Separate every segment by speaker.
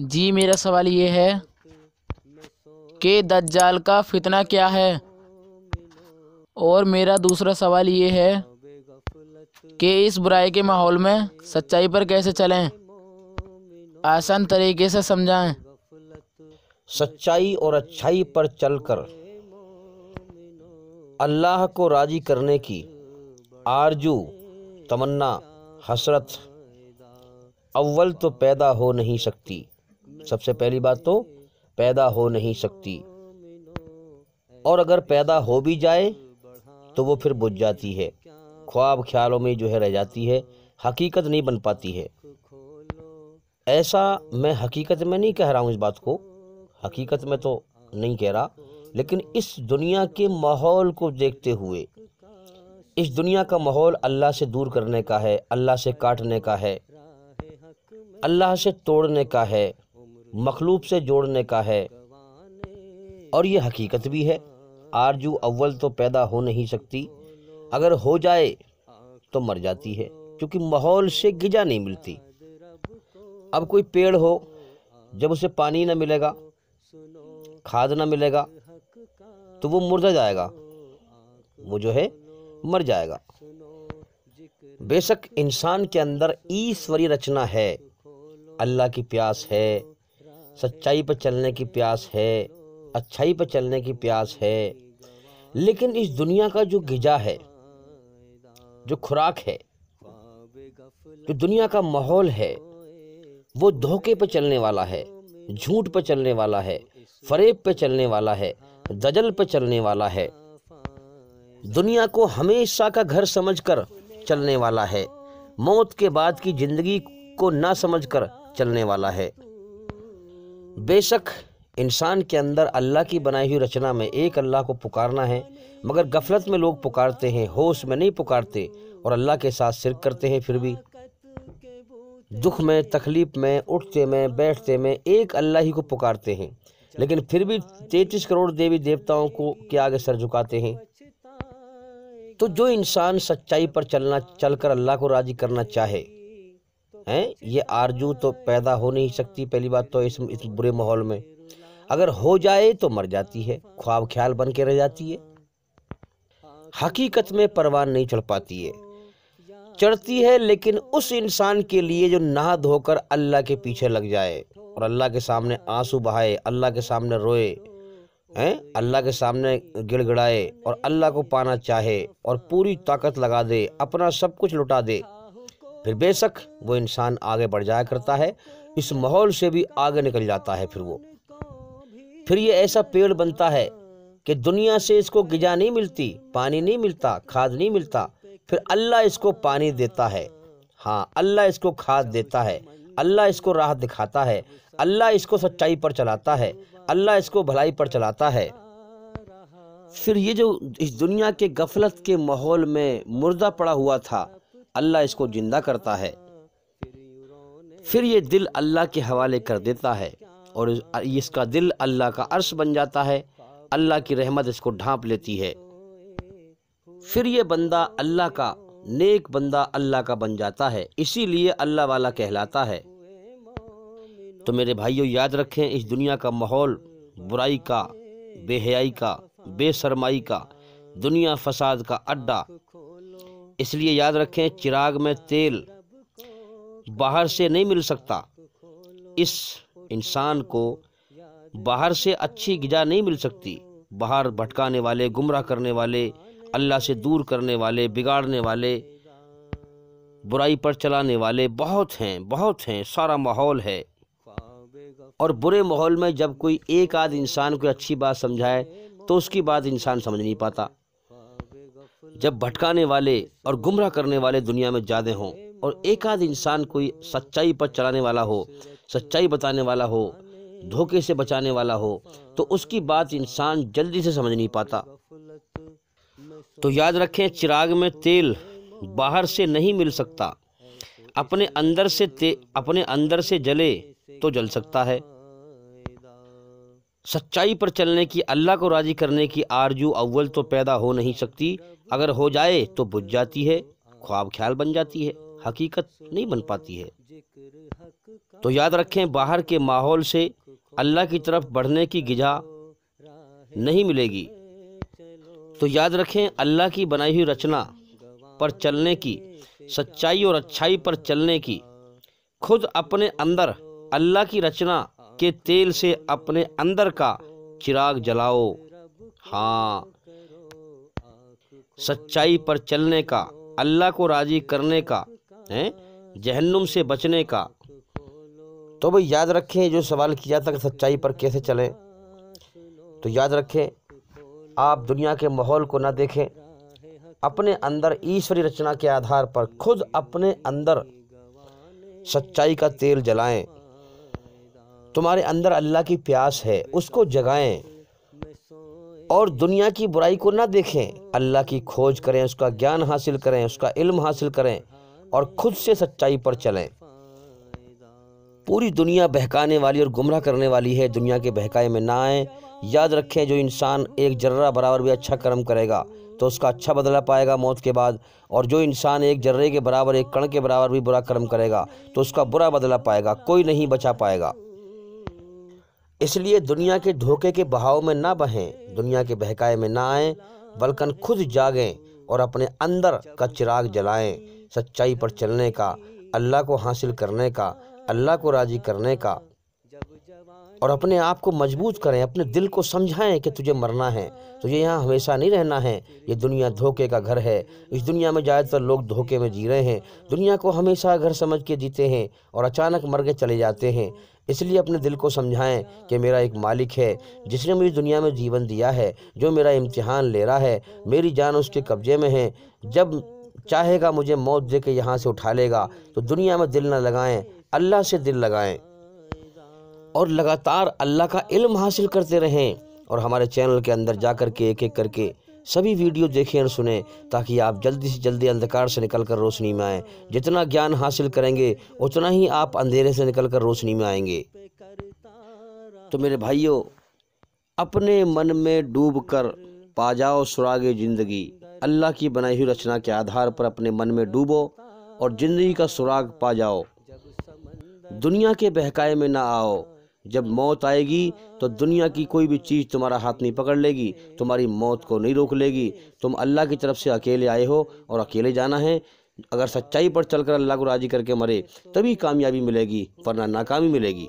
Speaker 1: जी मेरा सवाल ये है कि दज्जाल का फितना क्या है और मेरा दूसरा सवाल ये है कि इस बुराई के माहौल में सच्चाई पर कैसे चलें आसान तरीके से समझाएं सच्चाई और अच्छाई पर चलकर अल्लाह को राज़ी करने की आरजू तमन्ना हसरत अव्वल तो पैदा हो नहीं सकती सबसे पहली बात तो पैदा हो नहीं सकती और अगर पैदा हो भी जाए तो वो फिर बुझ जाती है ख्वाब ख्यालों में जो है रह जाती है हकीकत नहीं बन पाती है ऐसा मैं हकीकत में नहीं कह रहा हूँ इस बात को हकीकत में तो नहीं कह रहा लेकिन इस दुनिया के माहौल को देखते हुए इस दुनिया का माहौल अल्लाह से दूर करने का है अल्लाह से काटने का है अल्लाह से तोड़ने का है मखलूब से जोड़ने का है और ये हकीकत भी है आरजू अव्वल तो पैदा हो नहीं सकती अगर हो जाए तो मर जाती है क्योंकि माहौल से गिजा नहीं मिलती अब कोई पेड़ हो जब उसे पानी ना मिलेगा खाद ना मिलेगा तो वो मुर्दा जाएगा वो जो है मर जाएगा बेशक इंसान के अंदर ईश्वरी रचना है अल्लाह की प्यास है सच्चाई पर चलने की प्यास है अच्छाई पर चलने की प्यास है लेकिन इस दुनिया का जो गिजा है जो खुराक है जो दुनिया का माहौल है वो धोखे पर चलने वाला है झूठ पर चलने वाला है फरेब पर चलने वाला है दजल पर चलने वाला है दुनिया को हमेशा का घर समझकर चलने वाला है मौत के बाद की ज़िंदगी को ना समझकर चलने वाला है बेशक इंसान के अंदर अल्लाह की बनाई हुई रचना में एक अल्लाह को पुकारना है मगर गफलत में लोग पुकारते हैं होश में नहीं पुकारते और अल्लाह के साथ सिर करते हैं फिर भी दुख में तकलीफ़ में उठते में बैठते में एक अल्लाह ही को पुकारते हैं लेकिन फिर भी तैतीस करोड़ देवी देवताओं को के आगे सर झुकाते हैं तो जो इंसान सच्चाई पर चलना चलकर अल्लाह को राज़ी करना चाहे हैं ये आरजू तो पैदा हो नहीं सकती पहली बात तो इस, इस बुरे माहौल में अगर हो जाए तो मर जाती है ख्वाब ख्याल बन के रह जाती है हकीकत में परवान नहीं चढ़ पाती है चढ़ती है लेकिन उस इंसान के लिए जो नहा धोकर अल्लाह के पीछे लग जाए और अल्लाह के सामने आंसू बहाए अल्लाह के सामने रोए हैं अल्लाह के सामने गिड़गिड़ाए और अल्लाह को पाना चाहे और पूरी ताकत लगा दे अपना सब कुछ लुटा दे फिर बेशक वो इंसान आगे बढ़ जाया करता है इस माहौल से भी आगे निकल जाता है फिर वो फिर ये ऐसा पेड़ बनता है कि दुनिया से इसको गिजा नहीं मिलती पानी नहीं मिलता खाद नहीं मिलता फिर अल्लाह इसको पानी देता है हाँ अल्लाह इसको खाद देता है अल्लाह इसको राह दिखाता है अल्लाह इसको सच्चाई पर चलाता है अल्लाह इसको भलाई पर चलाता है फिर ये जो इस दुनिया के गफलत के माहौल में मुर्दा पड़ा हुआ था अल्लाह इसको ज़िंदा करता है फिर ये दिल अल्लाह के हवाले कर देता है और इसका दिल अल्लाह का अर्श बन जाता है अल्लाह की रहमत इसको ढांप लेती है फिर ये बंदा अल्लाह का नेक बंदा अल्लाह का बन जाता है इसीलिए अल्लाह वाला कहलाता है तो मेरे भाइयों याद रखें इस दुनिया का माहौल बुराई का बेहयाई का बेसरमाई का दुनिया फसाद का अड्डा इसलिए याद रखें चिराग में तेल बाहर से नहीं मिल सकता इस इंसान को बाहर से अच्छी गिजा नहीं मिल सकती बाहर भटकाने वाले गुमराह करने वाले अल्लाह से दूर करने वाले बिगाड़ने वाले बुराई पर चलाने वाले बहुत हैं बहुत हैं सारा माहौल है और बुरे माहौल में जब कोई एक आध इंसान को अच्छी बात समझाए तो उसकी बात इंसान समझ नहीं पाता जब भटकाने वाले और गुमराह करने वाले दुनिया में ज़्यादा हों और एक आध इंसान कोई सच्चाई पर चलाने वाला हो सच्चाई बताने वाला हो धोखे से बचाने वाला हो तो उसकी बात इंसान जल्दी से समझ नहीं पाता तो याद रखें चिराग में तेल बाहर से नहीं मिल सकता अपने अंदर से अपने अंदर से जले तो जल सकता है सच्चाई पर चलने की अल्लाह को राज़ी करने की आरजू अव्वल तो पैदा हो नहीं सकती अगर हो जाए तो बुझ जाती है ख्वाब ख्याल बन जाती है हकीकत नहीं बन पाती है तो याद रखें बाहर के माहौल से अल्लाह की तरफ बढ़ने की गिजा नहीं मिलेगी तो याद रखें अल्लाह की बनाई हुई रचना पर चलने की सच्चाई और अच्छाई पर चलने की खुद अपने अंदर अल्लाह की रचना के तेल से अपने अंदर का चिराग जलाओ हाँ सच्चाई पर चलने का अल्लाह को राजी करने का है जहन्नुम से बचने का तो भाई याद रखें जो सवाल किया था कि सच्चाई पर कैसे चलें तो याद रखें आप दुनिया के माहौल को ना देखें अपने अंदर ईश्वरी रचना के आधार पर खुद अपने अंदर सच्चाई का तेल जलाएं तुम्हारे अंदर अल्लाह की प्यास है उसको जगाएं और दुनिया की बुराई को ना देखें अल्लाह की खोज करें उसका ज्ञान हासिल करें उसका इल्म हासिल करें और खुद से सच्चाई पर चलें पूरी दुनिया बहकाने वाली और गुमराह करने वाली है दुनिया के बहकाए में ना आए याद रखें जो इंसान एक जर्रा बराबर भी अच्छा कर्म करेगा तो उसका अच्छा बदला पाएगा मौत के बाद और जो इंसान एक जर्रे के बराबर एक कण के बराबर भी बुरा कर्म करेगा तो उसका बुरा बदला पाएगा कोई नहीं बचा पाएगा इसलिए दुनिया के धोखे के बहाव में ना बहें दुनिया के बहकाए में ना आएं बल्कि खुद जागें और अपने अंदर का चिराग जलाएं सच्चाई पर चलने का अल्लाह को हासिल करने का अल्लाह को राज़ी करने का और अपने आप को मजबूत करें अपने दिल को समझाएं कि तुझे मरना है तुझे यहाँ हमेशा नहीं रहना है ये दुनिया धोखे का घर है इस दुनिया में ज़्यादातर लोग धोखे में जी रहे हैं दुनिया को हमेशा घर समझ के जीते हैं और अचानक मर के चले जाते हैं इसलिए अपने दिल को समझाएं कि मेरा एक मालिक है जिसने मुझे दुनिया में जीवन दिया है जो मेरा इम्तिहान ले रहा है मेरी जान उसके कब्जे में है जब चाहेगा मुझे मौत दे के यहाँ से उठा लेगा तो दुनिया में दिल ना लगाएं अल्लाह से दिल लगाएं और लगातार अल्लाह का इल्म हासिल करते रहें और हमारे चैनल के अंदर जा कर के एक एक करके सभी वीडियो देखें और सुने ताकि आप जल्दी से जल्दी अंधकार से निकल कर रोशनी में आए जितना ज्ञान हासिल करेंगे उतना ही आप अंधेरे से निकल कर रोशनी में आएंगे तो मेरे भाइयों अपने मन में डूब कर पा जाओ सुराग ज़िंदगी अल्लाह की बनाई हुई रचना के आधार पर अपने मन में डूबो और ज़िंदगी का सुराग पा जाओ दुनिया के बहकाए में ना आओ जब मौत आएगी तो दुनिया की कोई भी चीज़ तुम्हारा हाथ नहीं पकड़ लेगी तुम्हारी मौत को नहीं रोक लेगी तुम अल्लाह की तरफ से अकेले आए हो और अकेले जाना है अगर सच्चाई पर चलकर अल्लाह को राज़ी करके मरे तभी कामयाबी मिलेगी वरना नाकामी मिलेगी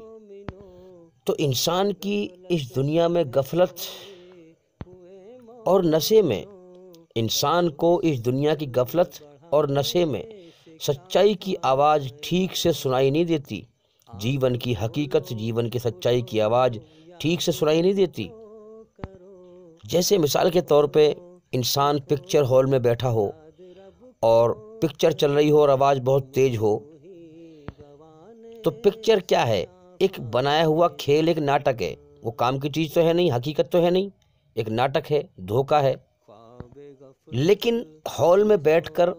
Speaker 1: तो इंसान की इस दुनिया में गफलत और नशे में इंसान को इस दुनिया की गफलत और नशे में सच्चाई की आवाज़ ठीक से सुनाई नहीं देती जीवन की हकीकत से जीवन की सच्चाई की आवाज़ ठीक से सुनाई नहीं देती जैसे मिसाल के तौर पे इंसान पिक्चर हॉल में बैठा हो और पिक्चर चल रही हो और आवाज़ बहुत तेज़ हो तो पिक्चर क्या है एक बनाया हुआ खेल एक नाटक है वो काम की चीज़ तो है नहीं हकीकत तो है नहीं एक नाटक है धोखा है लेकिन हॉल में बैठकर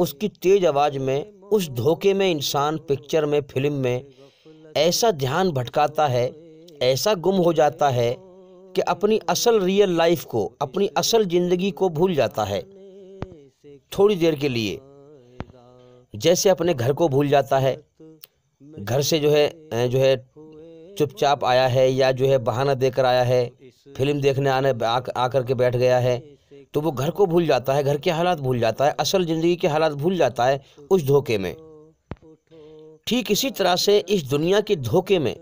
Speaker 1: उसकी तेज आवाज़ में उस धोखे में इंसान पिक्चर में फिल्म में ऐसा ध्यान भटकाता है ऐसा गुम हो जाता है कि अपनी असल रियल लाइफ को अपनी असल ज़िंदगी को भूल जाता है थोड़ी देर के लिए जैसे अपने घर को भूल जाता है घर से जो है जो है चुपचाप आया है या जो है बहाना देकर आया है फिल्म देखने आने आ, आकर के बैठ गया है तो वो घर को भूल जाता है घर के हालात भूल जाता है असल ज़िंदगी के हालात भूल जाता है उस धोखे में ठीक इसी तरह से इस दुनिया के धोखे में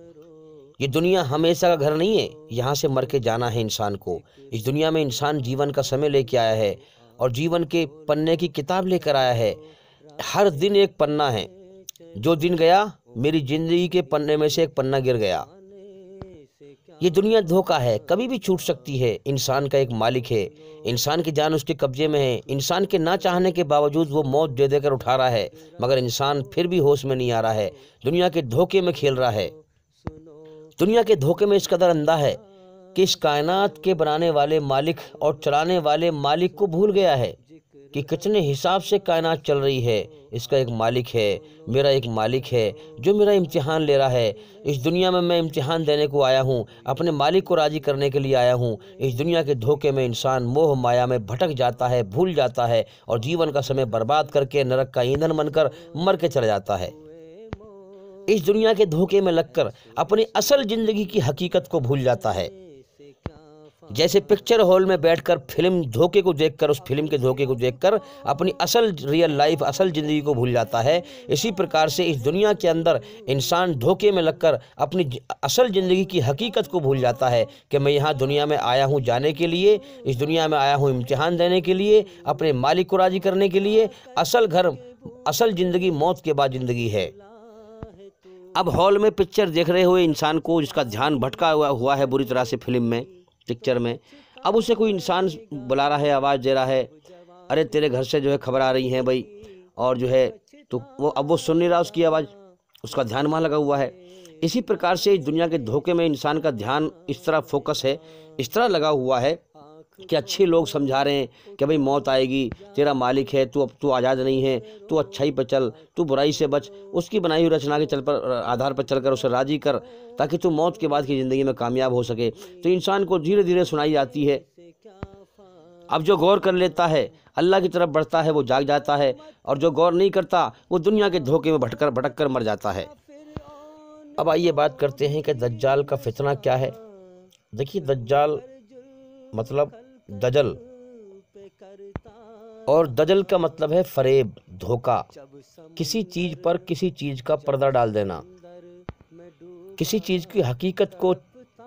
Speaker 1: ये दुनिया हमेशा का घर नहीं है यहाँ से मर के जाना है इंसान को इस दुनिया में इंसान जीवन का समय लेके आया है और जीवन के पन्ने की किताब लेकर आया है हर दिन एक पन्ना है जो दिन गया मेरी जिंदगी के पन्ने में से एक पन्ना गिर गया ये दुनिया धोखा है कभी भी छूट सकती है इंसान का एक मालिक है इंसान की जान उसके कब्जे में है इंसान के ना चाहने के बावजूद वो मौत दे देकर उठा रहा है मगर इंसान फिर भी होश में नहीं आ रहा है दुनिया के धोखे में खेल रहा है दुनिया के धोखे में इस कदर अंधा है कि इस कायनात के बनाने वाले मालिक और चलाने वाले मालिक को भूल गया है कि कितने हिसाब से कायनात चल रही है इसका एक मालिक है मेरा एक मालिक है जो मेरा इम्तिहान ले रहा है इस दुनिया में मैं इम्तिहान देने को आया हूँ अपने मालिक को राज़ी करने के लिए आया हूँ इस दुनिया के धोखे में इंसान मोह माया में भटक जाता है भूल जाता है और जीवन का समय बर्बाद करके नरक का ईंधन बनकर मर के चला जाता है इस दुनिया के धोखे में लगकर अपनी असल ज़िंदगी की हकीकत को भूल जाता है जैसे पिक्चर हॉल में बैठकर फिल्म धोखे को देखकर उस फिल्म के धोखे को देखकर अपनी असल रियल लाइफ असल ज़िंदगी को भूल जाता है इसी प्रकार से इस दुनिया के अंदर इंसान धोखे में लगकर अपनी असल ज़िंदगी की हकीकत को भूल जाता है कि मैं यहाँ दुनिया में आया हूँ जाने के लिए इस दुनिया में आया हूँ इम्तहान देने के लिए अपने मालिक को राज़ी करने के लिए असल घर असल ज़िंदगी मौत के बाद ज़िंदगी है अब हॉल में पिक्चर देख रहे हुए इंसान को जिसका ध्यान भटका हुआ हुआ है बुरी तरह से फिल्म में पिक्चर में अब उसे कोई इंसान बुला रहा है आवाज़ दे रहा है अरे तेरे घर से जो है खबर आ रही है भाई और जो है तो वो अब वो सुन नहीं रहा उसकी आवाज़ उसका ध्यान वहाँ लगा हुआ है इसी प्रकार से इस दुनिया के धोखे में इंसान का ध्यान इस तरह फोकस है इस तरह लगा हुआ है कि अच्छे लोग समझा रहे हैं कि भाई मौत आएगी तेरा मालिक है तू अब तू आज़ाद नहीं है तू अच्छाई पर चल तू बुराई से बच उसकी बनाई हुई रचना के चल पर आधार पर चलकर उसे राजी कर ताकि तू मौत के बाद की ज़िंदगी में कामयाब हो सके तो इंसान को धीरे धीरे सुनाई जाती है अब जो गौर कर लेता है अल्लाह की तरफ बढ़ता है वो जाग जाता है और जो गौर नहीं करता वो दुनिया के धोखे में भटकर भटक कर मर जाता है अब आइए बात करते हैं कि दज्जाल का फितना क्या है देखिए दज्जाल मतलब दजल और दजल का मतलब है फरेब धोखा किसी चीज़ पर किसी चीज़ का पर्दा डाल देना किसी चीज़ की हकीकत को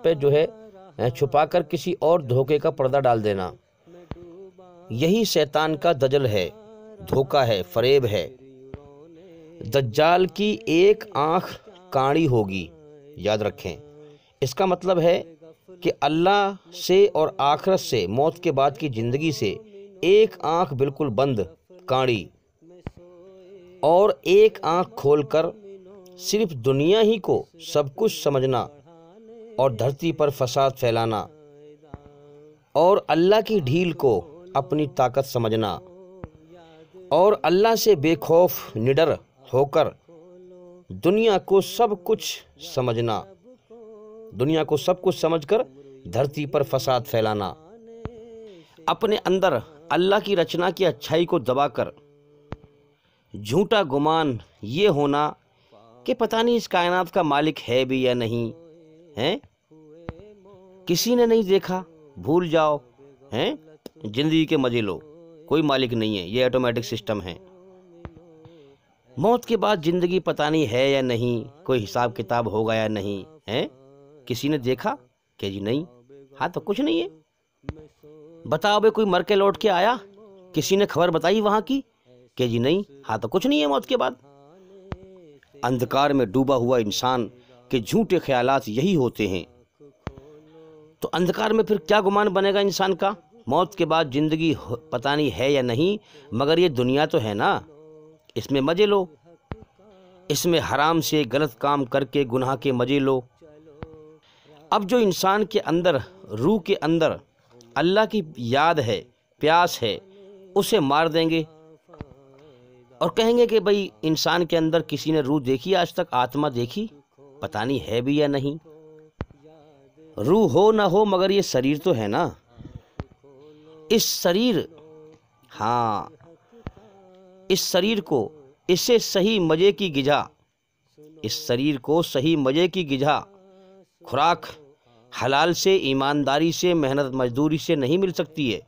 Speaker 1: पे जो है छुपाकर किसी और धोखे का पर्दा डाल देना यही शैतान का दजल है धोखा है फरेब है दज्जाल की एक आंख काड़ी होगी याद रखें इसका मतलब है कि अल्लाह से और आखरत से मौत के बाद की ज़िंदगी से एक आंख बिल्कुल बंद काड़ी और एक आंख खोलकर सिर्फ दुनिया ही को सब कुछ समझना और धरती पर फसाद फैलाना और अल्लाह की ढील को अपनी ताकत समझना और अल्लाह से बेखौफ निडर होकर दुनिया को सब कुछ समझना दुनिया को सब कुछ समझकर धरती पर फसाद फैलाना अपने अंदर अल्लाह की रचना की अच्छाई को दबाकर झूठा गुमान ये होना कि पता नहीं इस कायनात का मालिक है भी या नहीं हैं किसी ने नहीं देखा भूल जाओ हैं जिंदगी के मज़े लो कोई मालिक नहीं है ये ऑटोमेटिक सिस्टम है मौत के बाद ज़िंदगी पता नहीं है या नहीं कोई हिसाब किताब होगा या नहीं हैं किसी ने देखा कि जी नहीं हाँ तो कुछ नहीं है बताओ भाई कोई मर के लौट के आया किसी ने खबर बताई वहाँ की कि जी नहीं हाँ तो कुछ नहीं है मौत के बाद अंधकार में डूबा हुआ इंसान के झूठे ख्याल यही होते हैं तो अंधकार में फिर क्या गुमान बनेगा इंसान का मौत के बाद ज़िंदगी पता नहीं है या नहीं मगर ये दुनिया तो है ना इसमें मज़े लो इसमें हराम से गलत काम करके गुनाह के मज़े लो अब जो इंसान के अंदर रूह के अंदर अल्लाह की याद है प्यास है उसे मार देंगे और कहेंगे कि भाई इंसान के अंदर किसी ने रूह देखी आज तक आत्मा देखी पता नहीं है भी या नहीं रूह हो ना हो मगर ये शरीर तो है ना इस शरीर हाँ इस शरीर को इसे सही मज़े की गिझा इस शरीर को सही मज़े की गिझा खुराक हलाल से ईमानदारी से मेहनत मजदूरी से नहीं मिल सकती है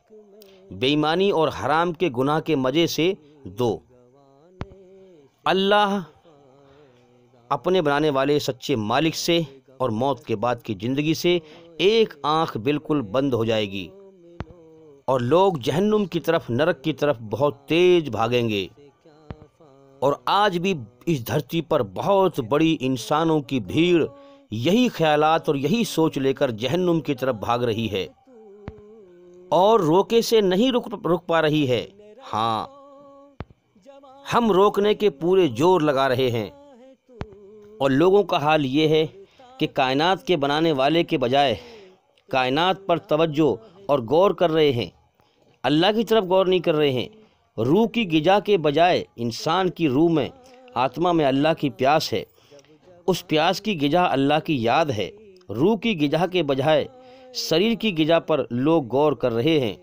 Speaker 1: बेईमानी और हराम के गुनाह के मज़े से दो अल्लाह अपने बनाने वाले सच्चे मालिक से और मौत के बाद की ज़िंदगी से एक आंख बिल्कुल बंद हो जाएगी और लोग जहन्नुम की तरफ नरक की तरफ बहुत तेज भागेंगे और आज भी इस धरती पर बहुत बड़ी इंसानों की भीड़ यही ख्यालात और यही सोच लेकर जहन्नुम की तरफ भाग रही है और रोके से नहीं रुक रुक पा रही है हाँ हम रोकने के पूरे जोर लगा रहे हैं और लोगों का हाल ये है कि कायनात के बनाने वाले के बजाय कायनात पर तवज्जो और गौर कर रहे हैं अल्लाह की तरफ गौर नहीं कर रहे हैं रूह की गिजा के बजाय इंसान की रूह में आत्मा में अल्लाह की प्यास है उस प्यास की गजा अल्लाह की याद है रूह की गजा के बजाय शरीर की गजा पर लोग गौर कर रहे हैं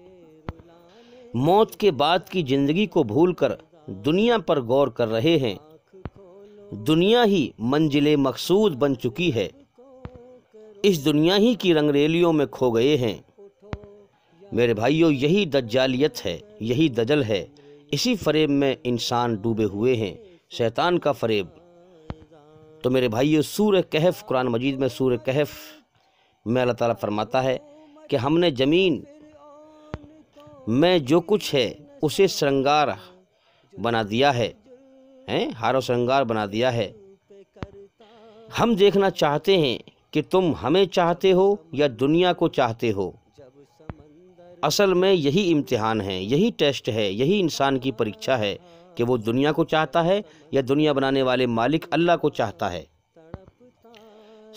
Speaker 1: मौत के बाद की जिंदगी को भूलकर दुनिया पर गौर कर रहे हैं दुनिया ही मंजिल मकसूद बन चुकी है इस दुनिया ही की रंगरेलियों में खो गए हैं मेरे भाइयों यही दज्जालियत है यही दजल है इसी फरेब में इंसान डूबे हुए हैं शैतान का फरेब तो मेरे ये सूर कहफ कुरान मजीद में सूर कहफ में अल्लाह ताला फरमाता है कि हमने ज़मीन में जो कुछ है उसे श्रृंगार बना दिया है हैं हारो श्रृंगार बना दिया है हम देखना चाहते हैं कि तुम हमें चाहते हो या दुनिया को चाहते हो असल में यही इम्तिहान है यही टेस्ट है यही इंसान की परीक्षा है कि वो दुनिया को चाहता है या दुनिया बनाने वाले मालिक अल्लाह को चाहता है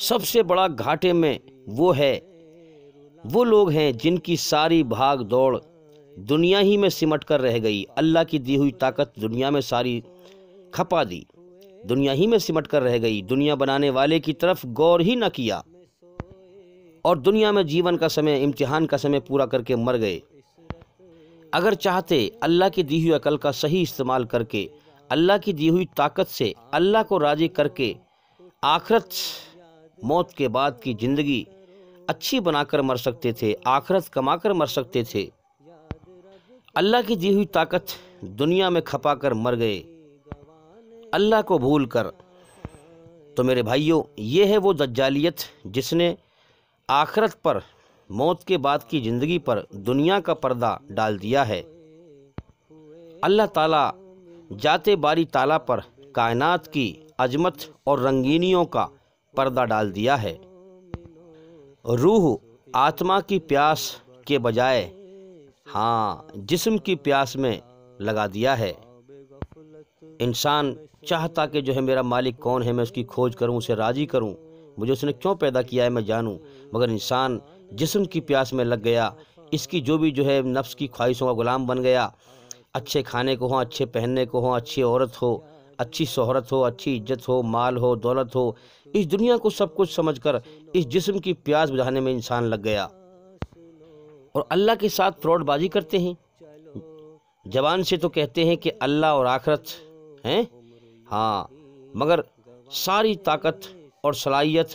Speaker 1: सबसे बड़ा घाटे में वो है वो लोग हैं जिनकी सारी भाग दौड़ दुनिया ही में सिमट कर रह गई अल्लाह की दी हुई ताकत दुनिया में सारी खपा दी दुनिया ही में सिमट कर रह गई दुनिया बनाने वाले की तरफ गौर ही न किया और दुनिया में जीवन का समय इम्तिहान का समय पूरा करके मर गए अगर चाहते अल्लाह की दी हुई अकल का सही इस्तेमाल करके अल्लाह की दी हुई ताकत से अल्लाह को राजी करके आखरत मौत के बाद की ज़िंदगी अच्छी बनाकर मर सकते थे आखरत कमाकर मर सकते थे अल्लाह की दी हुई ताकत दुनिया में खपा कर मर गए अल्लाह को भूल कर तो मेरे भाइयों ये है वो दज्जालियत जिसने आखरत पर मौत के बाद की ज़िंदगी पर दुनिया का पर्दा डाल दिया है अल्लाह ताला जाते बारी ताला पर कायनात की अजमत और रंगीनियों का पर्दा डाल दिया है रूह आत्मा की प्यास के बजाय हाँ जिस्म की प्यास में लगा दिया है इंसान चाहता कि जो है मेरा मालिक कौन है मैं उसकी खोज करूं उसे राज़ी करूं मुझे उसने क्यों पैदा किया है मैं जानूं मगर इंसान जिसम की प्यास में लग गया इसकी जो भी जो है नफ्स की ख्वाहिशों का गुलाम बन गया अच्छे खाने को हो अच्छे पहनने को हो अच्छी औरत हो अच्छी शहरत हो अच्छी इज्जत हो माल हो दौलत हो इस दुनिया को सब कुछ समझकर इस जिस्म की प्यास बुझाने में इंसान लग गया और अल्लाह के साथ फ्रॉडबाजी करते हैं जबान से तो कहते हैं कि अल्लाह और आखरत हैं हाँ मगर सारी ताकत और सलाहियत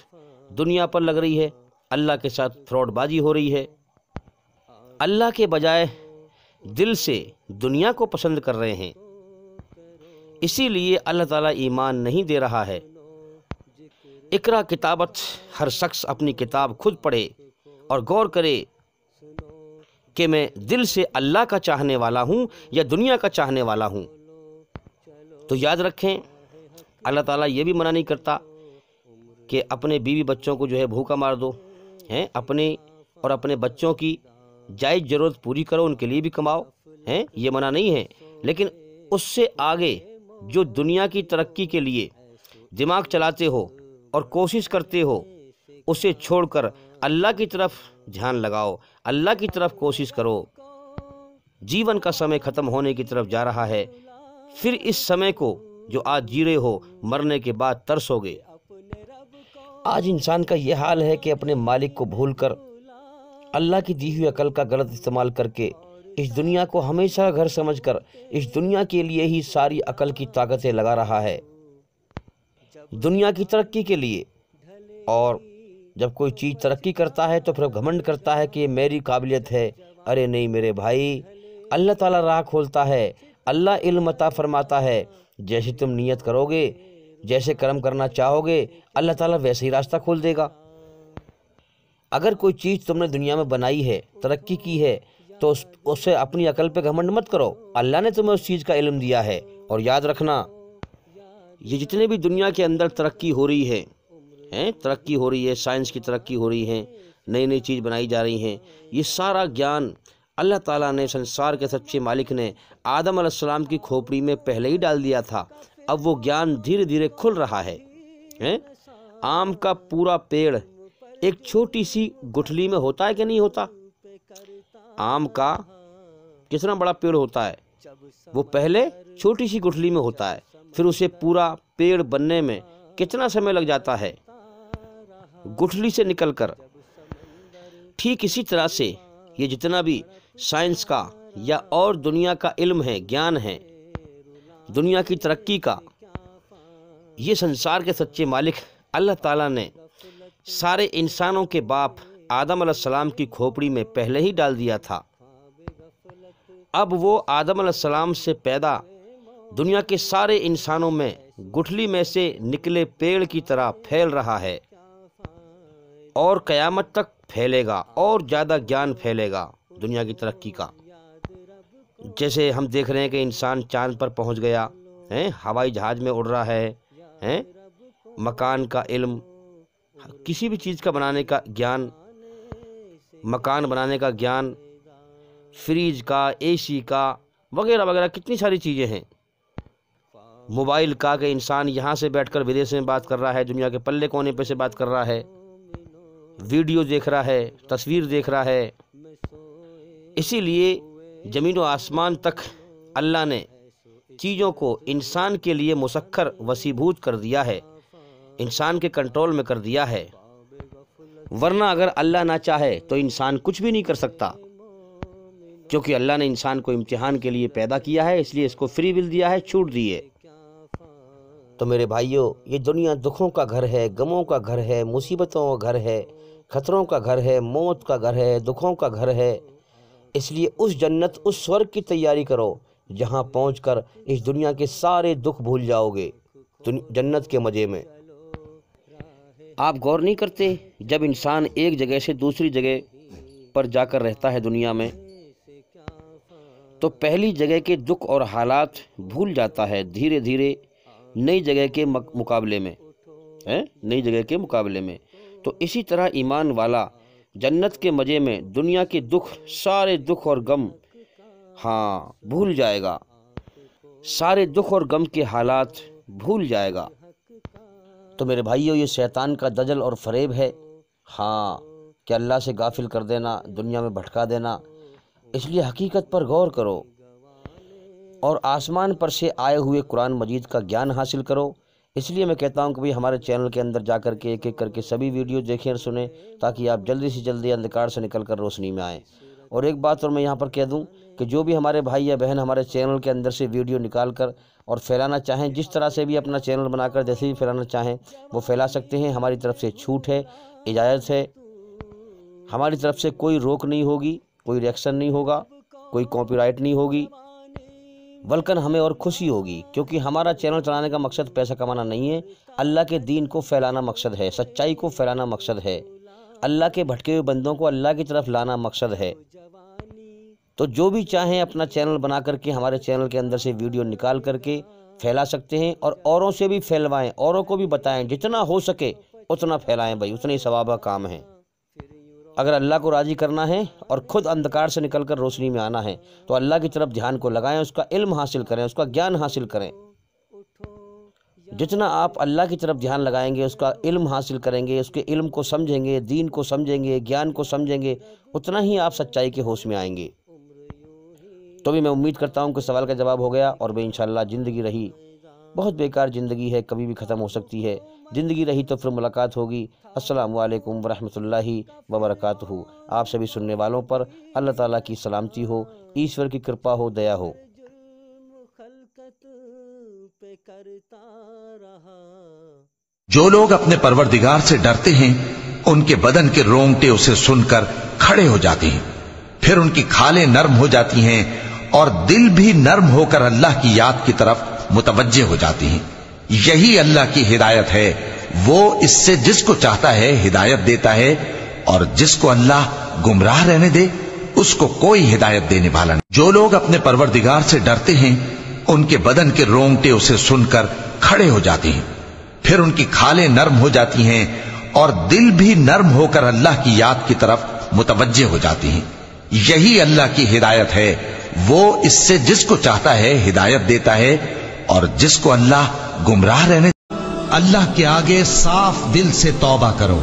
Speaker 1: दुनिया पर लग रही है अल्लाह के साथ फ्रॉडबाजी हो रही है अल्लाह के बजाय दिल से दुनिया को पसंद कर रहे हैं इसीलिए अल्लाह ताला ईमान नहीं दे रहा है इकरा किताबत हर शख्स अपनी किताब खुद पढ़े और गौर करे कि मैं दिल से अल्लाह का चाहने वाला हूँ या दुनिया का चाहने वाला हूँ तो याद रखें अल्लाह ताला ये भी मना नहीं करता कि अपने बीवी बच्चों को जो है भूखा मार दो हैं अपने और अपने बच्चों की जायज़ ज़रूरत पूरी करो उनके लिए भी कमाओ हैं ये मना नहीं है लेकिन उससे आगे जो दुनिया की तरक्की के लिए दिमाग चलाते हो और कोशिश करते हो उसे छोड़कर अल्लाह की तरफ ध्यान लगाओ अल्लाह की तरफ कोशिश करो जीवन का समय ख़त्म होने की तरफ जा रहा है फिर इस समय को जो आज जी रहे हो मरने के बाद तरसोगे आज इंसान का यह हाल है कि अपने मालिक को भूलकर अल्लाह की दी हुई अकल का गलत इस्तेमाल करके इस दुनिया को हमेशा घर समझकर इस दुनिया के लिए ही सारी अकल की ताकतें लगा रहा है दुनिया की तरक्की के लिए और जब कोई चीज़ तरक्की करता है तो फिर घमंड करता है कि ये मेरी काबिलियत है अरे नहीं मेरे भाई अल्लाह ताला राह खोलता है अल्लाह इल्म अता फरमाता है जैसे तुम नियत करोगे जैसे कर्म करना चाहोगे अल्लाह ताला वैसे ही रास्ता खोल देगा अगर कोई चीज़ तुमने दुनिया में बनाई है तरक्की की है तो उस, उससे अपनी अकल पे घमंड मत करो अल्लाह ने तुम्हें उस चीज़ का इलम दिया है और याद रखना ये जितने भी दुनिया के अंदर तरक्की हो रही है हैं तरक्की हो रही है साइंस की तरक्की हो रही है नई नई चीज़ बनाई जा रही हैं ये सारा ज्ञान अल्लाह ताला ने संसार के सच्चे मालिक ने आदम आदम की खोपड़ी में पहले ही डाल दिया था अब वो ज्ञान धीरे धीरे खुल रहा है हैं आम का पूरा पेड़ एक छोटी सी गुठली में होता है कि नहीं होता आम का कितना बड़ा पेड़ होता है वो पहले छोटी सी गुठली में होता है फिर उसे पूरा पेड़ बनने में कितना समय लग जाता है गुठली से निकलकर ठीक इसी तरह से ये जितना भी साइंस का या और दुनिया का इल्म है ज्ञान है दुनिया की तरक्की का ये संसार के सच्चे मालिक अल्लाह ताला ने सारे इंसानों के बाप आदम सलाम की खोपड़ी में पहले ही डाल दिया था अब वो आदम सलाम से पैदा दुनिया के सारे इंसानों में गुठली में से निकले पेड़ की तरह फैल रहा है और क़यामत तक फैलेगा और ज़्यादा ज्ञान फैलेगा दुनिया की तरक्की का जैसे हम देख रहे हैं कि इंसान चांद पर पहुंच गया है हवाई जहाज़ में उड़ रहा है हैं मकान का इल्म किसी भी चीज़ का बनाने का ज्ञान मकान बनाने का ज्ञान फ्रिज का एसी का वगैरह वगैरह कितनी सारी चीज़ें हैं मोबाइल का कि इंसान यहाँ से बैठकर विदेश में बात कर रहा है दुनिया के पल्ले कोने पे से बात कर रहा है वीडियो देख रहा है तस्वीर देख रहा है इसीलिए ज़मीन व आसमान तक अल्लाह ने चीज़ों को इंसान के लिए मुसक्र वसीभूत कर दिया है इंसान के कंट्रोल में कर दिया है वरना अगर अल्लाह ना चाहे तो इंसान कुछ भी नहीं कर सकता क्योंकि अल्लाह ने इंसान को इम्तिहान के लिए पैदा किया है इसलिए इसको फ्री विल दिया है छूट दी है तो मेरे भाइयों ये दुनिया दुखों का घर है गमों का घर है मुसीबतों का घर है खतरों का घर है मौत का घर है दुखों का घर है इसलिए उस जन्नत उस स्वर्ग की तैयारी करो जहाँ पहुँच कर इस दुनिया के सारे दुख भूल जाओगे जन्नत के मज़े में आप गौर नहीं करते जब इंसान एक जगह से दूसरी जगह पर जाकर रहता है दुनिया में तो पहली जगह के दुख और हालात भूल जाता है धीरे धीरे नई जगह के मुकाबले में नई जगह के मुकाबले में तो इसी तरह ईमान वाला जन्नत के मज़े में दुनिया के दुख सारे दुख और गम हाँ भूल जाएगा सारे दुख और गम के हालात भूल जाएगा तो मेरे भाइयों ये शैतान का दजल और फरेब है हाँ कि अल्लाह से गाफिल कर देना दुनिया में भटका देना इसलिए हकीकत पर गौर करो और आसमान पर से आए हुए कुरान मजीद का ज्ञान हासिल करो इसलिए मैं कहता हूँ कि भाई हमारे चैनल के अंदर जा कर के एक एक करके सभी वीडियो देखें और सुने ताकि आप जल्दी से जल्दी अंधकार से निकल कर रोशनी में आएँ और एक बात और मैं यहाँ पर कह दूँ कि जो भी हमारे भाई या बहन हमारे चैनल के अंदर से वीडियो निकाल कर और फैलाना चाहें जिस तरह से भी अपना चैनल बनाकर जैसे भी फैलाना चाहें वो फैला सकते हैं हमारी तरफ से छूट है इजाज़त है हमारी तरफ से कोई रोक नहीं होगी कोई रिएक्शन नहीं होगा कोई कॉपीराइट नहीं होगी बल्कि हमें और खुशी होगी क्योंकि हमारा चैनल चलाने का मकसद पैसा कमाना नहीं है अल्लाह के दीन को फैलाना मकसद है सच्चाई को फैलाना मकसद है अल्लाह के भटके हुए बंदों को अल्लाह की तरफ लाना मकसद है तो जो भी चाहें अपना चैनल बना करके हमारे चैनल के अंदर से वीडियो निकाल करके फैला सकते हैं और औरों से भी फैलवाएं औरों को भी बताएं जितना हो सके उतना फैलाएं भाई उतना ही सवाब का काम है अगर अल्लाह को राज़ी करना है और ख़ुद अंधकार से निकल कर रोशनी में आना है तो अल्लाह की तरफ ध्यान को लगाएं उसका इल्म हासिल करें उसका ज्ञान हासिल करें जितना आप अल्लाह की तरफ ध्यान लगाएंगे उसका इल्म हासिल करेंगे उसके इल्म को समझेंगे दीन को समझेंगे ज्ञान को समझेंगे उतना ही आप सच्चाई के होश में आएंगे तो भी मैं उम्मीद करता हूँ कि सवाल का जवाब हो गया और भाई इन ज़िंदगी रही बहुत बेकार ज़िंदगी है कभी भी ख़त्म हो सकती है ज़िंदगी रही तो फिर मुलाकात होगी अस्सलाम वालेकुम रहमतुल्लाहि व बरकातहू आप सभी सुनने वालों पर अल्लाह ताला की सलामती हो ईश्वर की कृपा हो दया हो
Speaker 2: जो लोग अपने परवरदिगार से डरते हैं उनके बदन के रोंगटे उसे सुनकर खड़े हो जाते हैं फिर उनकी खालें नर्म हो जाती हैं और दिल भी नर्म होकर अल्लाह की याद की तरफ मुतवजे हो जाती हैं यही अल्लाह की हिदायत है वो इससे जिसको चाहता है हिदायत देता है और जिसको अल्लाह गुमराह रहने दे उसको कोई हिदायत देने वाला नहीं जो लोग अपने परवरदिगार से डरते हैं उनके बदन के रोंगटे उसे सुनकर खड़े हो जाते हैं फिर उनकी खालें नर्म हो जाती हैं और दिल भी नर्म होकर अल्लाह की याद की तरफ मुतवजे हो जाती हैं यही अल्लाह की हिदायत है वो इससे जिसको चाहता है हिदायत देता है और जिसको अल्लाह गुमराह रहने अल्लाह के आगे साफ दिल से तौबा करो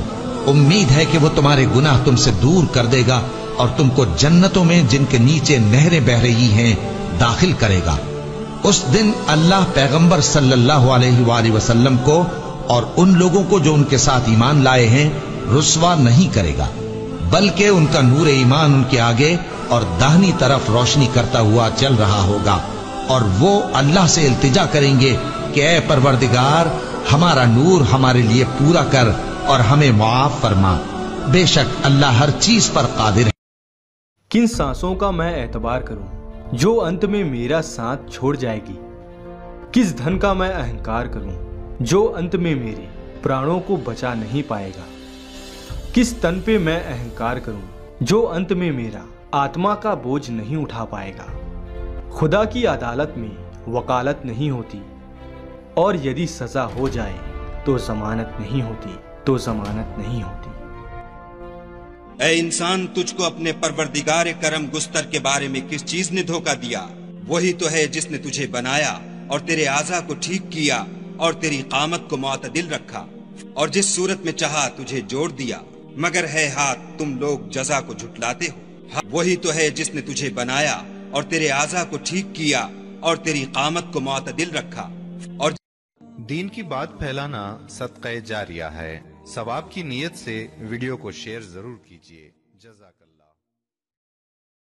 Speaker 2: उम्मीद है कि वो तुम्हारे गुनाह तुमसे दूर कर देगा और तुमको जन्नतों में जिनके नीचे नहरें बह रही हैं दाखिल करेगा उस दिन अल्लाह पैगंबर सल्लल्लाहु अलैहि वसल्लम को और उन लोगों को जो उनके साथ ईमान लाए हैं रुसवा नहीं करेगा बल्कि उनका नूर ईमान उनके आगे और दाहनी तरफ रोशनी करता हुआ चल रहा होगा और वो अल्लाह से इल्तिजा करेंगे कि ए परवरदिगार हमारा नूर हमारे लिए पूरा कर और हमें मुआफ फरमा बेशक अल्लाह हर चीज पर कादिर है किन सांसों का मैं एतबार करूं जो अंत में मेरा साथ छोड़ जाएगी किस धन का मैं अहंकार करूं जो अंत में मेरे प्राणों को बचा नहीं पाएगा किस तन पे मैं अहंकार करूं जो अंत में मेरा आत्मा का बोझ नहीं उठा पाएगा खुदा की अदालत में वकालत नहीं होती और यदि सज़ा हो जाए तो जमानत नहीं होती तो जमानत नहीं होती ए इंसान तुझको अपने परवरदिगार करम गुस्तर के बारे में किस चीज ने धोखा दिया वही तो है जिसने तुझे बनाया और तेरे आजा को ठीक किया और तेरी कामत को मतदिल रखा और जिस सूरत में चाहा तुझे जोड़ दिया मगर है हाथ तुम लोग जजा को झुटलाते हो हाँ, वही तो है जिसने तुझे बनाया और तेरे आजा को ठीक किया और तेरी कामत को मतदिल रखा और दीन की बात फैलाना सदक़ जारिया है सवाब की नीयत से वीडियो को शेयर जरूर कीजिए